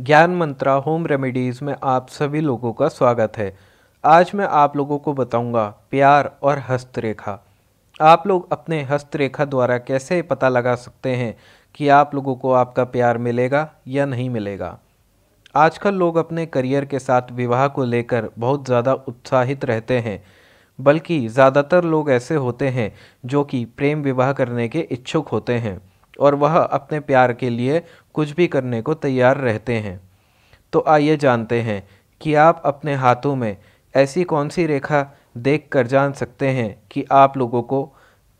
ज्ञान मंत्रा home remedies में आप सभी लोगों का स्वागत है आज मैं आप लोगों को बताऊंगा प्यार और हस्तरेखा आप लोग अपने हस्तरेखा द्वारा कैसे पता लगा सकते हैं कि आप लोगों को आपका प्यार मिलेगा या नहीं मिलेगा आजकल लोग अपने करियर के साथ विवाह को लेकर बहुत ज़्यादा उत्साहित रहते हैं बल्कि ज़्यादातर लोग ऐसे होते हैं जो कि प्रेम विवाह करने के इच्छुक होते हैं और वह अपने प्यार के लिए कुछ भी करने को तैयार रहते हैं तो आइए जानते हैं कि आप अपने हाथों में ऐसी कौन सी रेखा देख कर जान सकते हैं कि आप लोगों को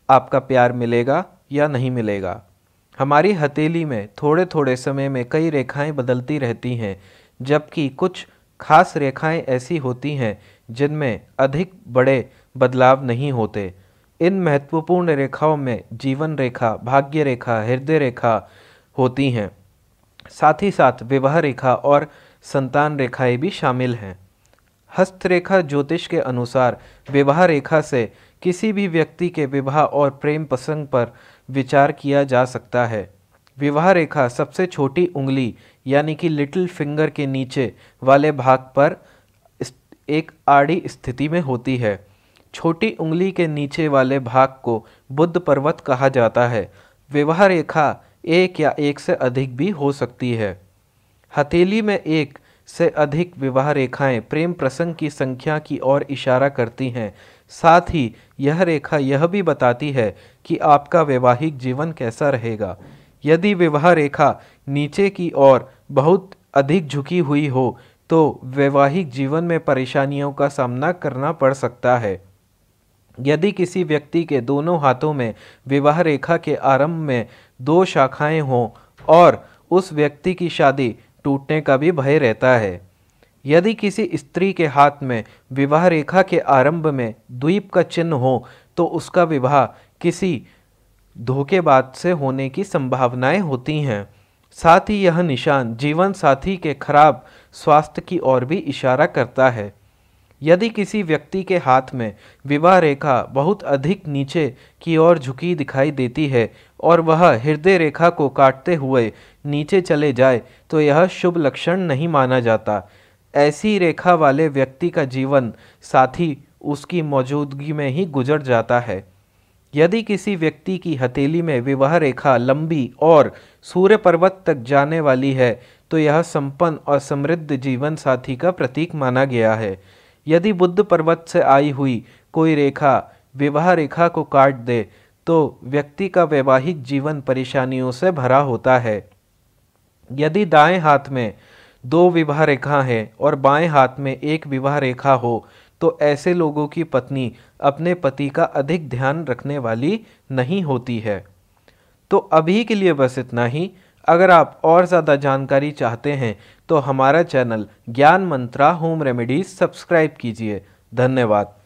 आपका प्यार मिलेगा या नहीं मिलेगा हमारी हथेली में थोड़े थोड़े समय में कई रेखाएं बदलती रहती हैं जबकि कुछ खास रेखाएं ऐसी होती हैं जिनमें अधिक बड़े बदलाव नहीं होते इन महत्वपूर्ण रेखाओं में जीवन रेखा भाग्य रेखा हृदय रेखा होती हैं साथ ही साथ विवाह रेखा और संतान रेखाएं भी शामिल हैं हस्तरेखा ज्योतिष के अनुसार विवाह रेखा से किसी भी व्यक्ति के विवाह और प्रेम प्रसंग पर विचार किया जा सकता है विवाह रेखा सबसे छोटी उंगली यानी कि लिटिल फिंगर के नीचे वाले भाग पर एक आड़ी स्थिति में होती है छोटी उंगली के नीचे वाले भाग को बुद्ध पर्वत कहा जाता है विवाह रेखा एक या एक से अधिक भी हो सकती है हथेली में एक से अधिक विवाह रेखाएं प्रेम प्रसंग की संख्या की ओर इशारा करती हैं साथ ही यह रेखा यह भी बताती है कि आपका वैवाहिक जीवन कैसा रहेगा यदि विवाह रेखा नीचे की ओर बहुत अधिक झुकी हुई हो तो वैवाहिक जीवन में परेशानियों का सामना करना पड़ सकता है यदि किसी व्यक्ति के दोनों हाथों में विवाह रेखा के आरंभ में दो शाखाएं हों और उस व्यक्ति की शादी टूटने का भी भय रहता है यदि किसी स्त्री के हाथ में विवाह रेखा के आरंभ में द्वीप का चिन्ह हो तो उसका विवाह किसी धोखेबाज से होने की संभावनाएं होती हैं साथ ही यह निशान जीवन साथी के खराब स्वास्थ्य की ओर भी इशारा करता है यदि किसी व्यक्ति के हाथ में विवाह रेखा बहुत अधिक नीचे की ओर झुकी दिखाई देती है और वह हृदय रेखा को काटते हुए नीचे चले जाए तो यह शुभ लक्षण नहीं माना जाता ऐसी रेखा वाले व्यक्ति का जीवन साथी उसकी मौजूदगी में ही गुजर जाता है यदि किसी व्यक्ति की हथेली में विवाह रेखा लंबी और सूर्य पर्वत तक जाने वाली है तो यह संपन्न और समृद्ध जीवन साथी का प्रतीक माना गया है यदि बुद्ध पर्वत से आई हुई कोई रेखा विवाह रेखा को काट दे तो व्यक्ति का वैवाहिक जीवन परेशानियों से भरा होता है यदि दाएं हाथ में दो विवाह रेखा है और बाएं हाथ में एक विवाह रेखा हो तो ऐसे लोगों की पत्नी अपने पति का अधिक ध्यान रखने वाली नहीं होती है तो अभी के लिए बस इतना ही अगर आप और ज़्यादा जानकारी चाहते हैं तो हमारा चैनल ज्ञान मंत्रा होम रेमेडीज़ सब्सक्राइब कीजिए धन्यवाद